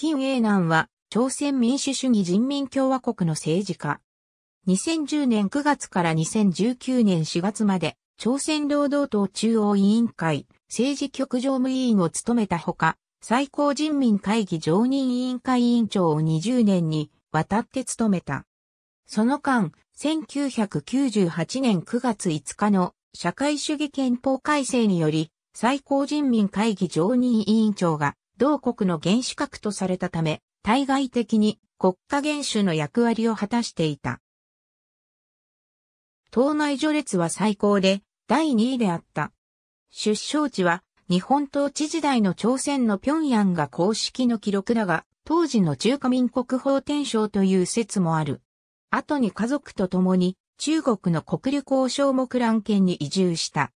金英南は、朝鮮民主主義人民共和国の政治家。2010年9月から2019年4月まで、朝鮮労働党中央委員会、政治局常務委員を務めたほか、最高人民会議常任委員会委員長を20年にわたって務めた。その間、1998年9月5日の社会主義憲法改正により、最高人民会議常任委員長が同国の原子核とされたため、対外的に国家元首の役割を果たしていた。党内序列は最高で第2位であった。出生地は日本統治時代の朝鮮の平壌が公式の記録だが、当時の中華民国法天省という説もある。後に家族と共に中国の国立交渉目蘭県に移住した。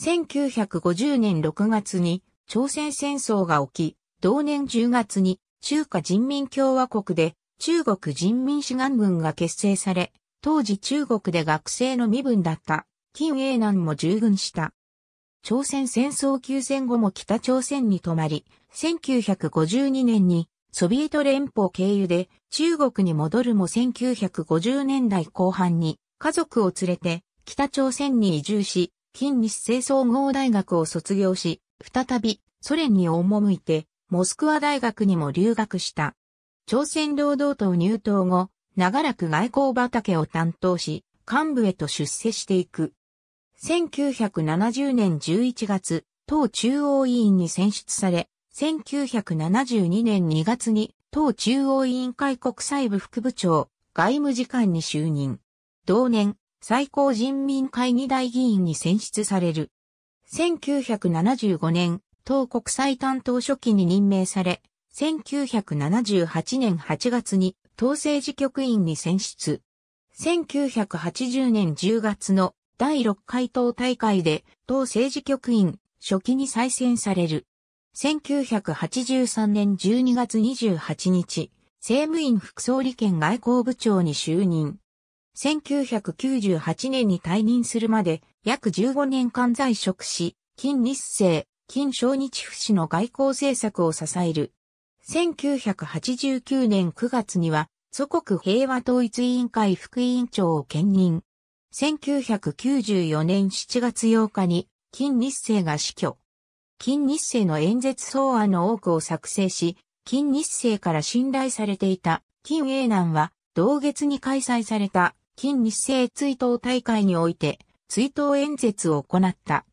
1950年6月に朝鮮戦争が起き、同年10月に中華人民共和国で中国人民志願軍が結成され、当時中国で学生の身分だった金英南も従軍した。朝鮮戦争休戦後も北朝鮮に泊まり、1952年にソビエト連邦経由で中国に戻るも1950年代後半に家族を連れて北朝鮮に移住し、金日清総合大学を卒業し、再びソ連に赴いて、モスクワ大学にも留学した。朝鮮労働党入党後、長らく外交畑を担当し、幹部へと出世していく。1970年11月、党中央委員に選出され、1972年2月に党中央委員会国際部副部長、外務次官に就任。同年、最高人民会議大議員に選出される。1975年、党国際担当書記に任命され、1978年8月に党政治局員に選出。1980年10月の第6回党大会で党政治局員初期に再選される。1983年12月28日、政務院副総理兼外交部長に就任。1998年に退任するまで約15年間在職し、近日成、近小日府市の外交政策を支える。1989年9月には、祖国平和統一委員会副委員長を兼任。1994年7月8日に、金日成が死去。金日成の演説草案の多くを作成し、金日成から信頼されていた金英南は、同月に開催された金日成追悼大会において、追悼演説を行った。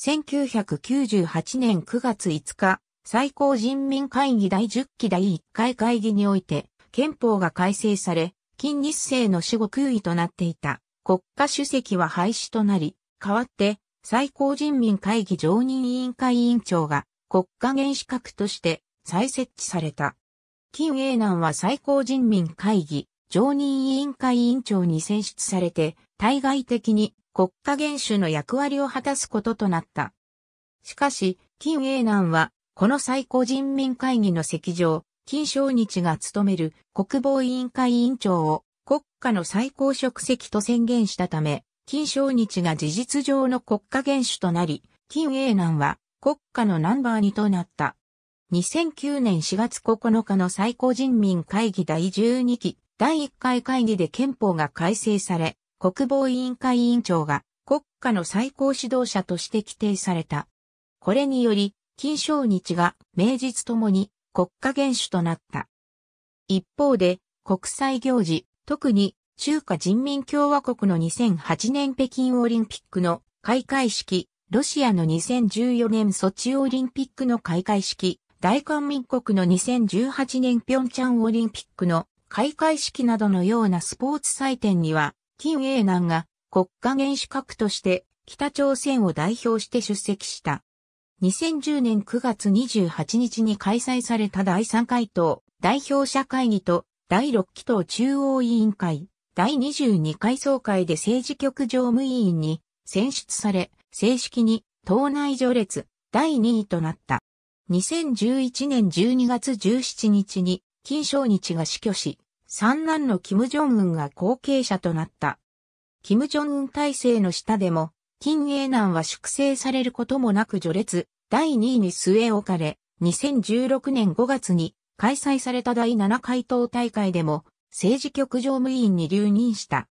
1998年9月5日、最高人民会議第10期第1回会議において、憲法が改正され、近日政の死後空位となっていた国家主席は廃止となり、代わって最高人民会議常任委員会委員長が国家元資格として再設置された。金英南は最高人民会議常任委員会委員長に選出されて、対外的に国家元首の役割を果たすこととなった。しかし、金英南は、この最高人民会議の席上、金正日が務める国防委員会委員長を国家の最高職責と宣言したため、金正日が事実上の国家元首となり、金英南は国家のナンバー2となった。2009年4月9日の最高人民会議第12期第1回会議で憲法が改正され、国防委員会委員長が国家の最高指導者として規定された。これにより、金正日が名実ともに国家元首となった。一方で、国際行事、特に中華人民共和国の2008年北京オリンピックの開会式、ロシアの2014年ソチオリンピックの開会式、大韓民国の2018年平昌オリンピックの開会式などのようなスポーツ祭典には金英南が国家元首閣として北朝鮮を代表して出席した。2010年9月28日に開催された第3回党代表者会議と第6期党中央委員会第22回総会で政治局常務委員に選出され、正式に党内序列第2位となった。2011年12月17日に金正日が死去し、三男の金正恩が後継者となった。金正恩体制の下でも、金英南は粛清されることもなく序列、第2位に据え置かれ、2016年5月に開催された第7回党大会でも、政治局常務委員に留任した。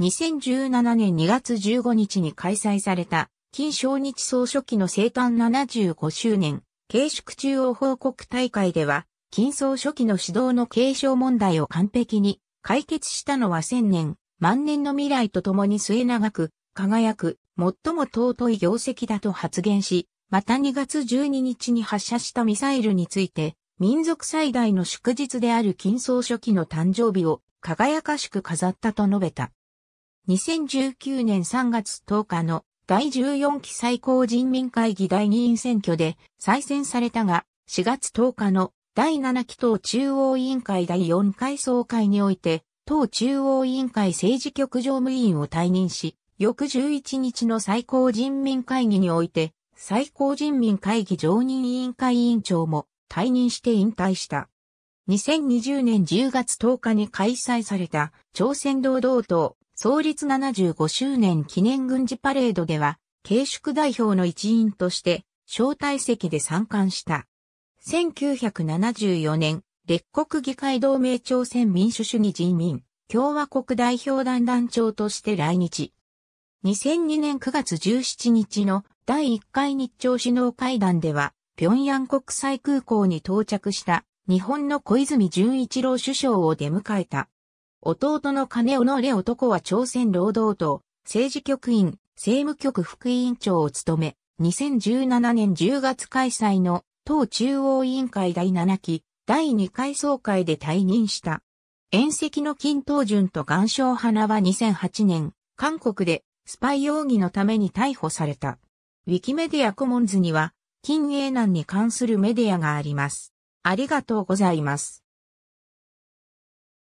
2017年2月15日に開催された、金正日総書記の生誕75周年、慶祝中央報告大会では、金層初期の指導の継承問題を完璧に解決したのは千年、万年の未来とともに末長く、輝く、最も尊い業績だと発言し、また2月12日に発射したミサイルについて、民族最大の祝日である金総書記の誕生日を輝かしく飾ったと述べた。2019年3月10日の第14期最高人民会議第2院選挙で再選されたが、4月10日の第7期党中央委員会第4回総会において、党中央委員会政治局常務委員を退任し、翌11日の最高人民会議において、最高人民会議常任委員会委員長も退任して引退した。2020年10月10日に開催された朝鮮労働党創立75周年記念軍事パレードでは、慶祝代表の一員として招待席で参観した。1974年、列国議会同盟朝鮮民主主義人民共和国代表団団長として来日。2002年9月17日の第1回日朝首脳会談では、平壌国際空港に到着した日本の小泉純一郎首相を出迎えた。弟の金尾のれ男は朝鮮労働党政治局員政務局副委員長を務め、2017年10月開催の党中央委員会第7期、第2回総会で退任した。遠赤の金東順と岩礁花は2008年、韓国でスパイ容疑のために逮捕された。ウィキメディアコモンズには、金英難に関するメディアがあります。ありがとうございます。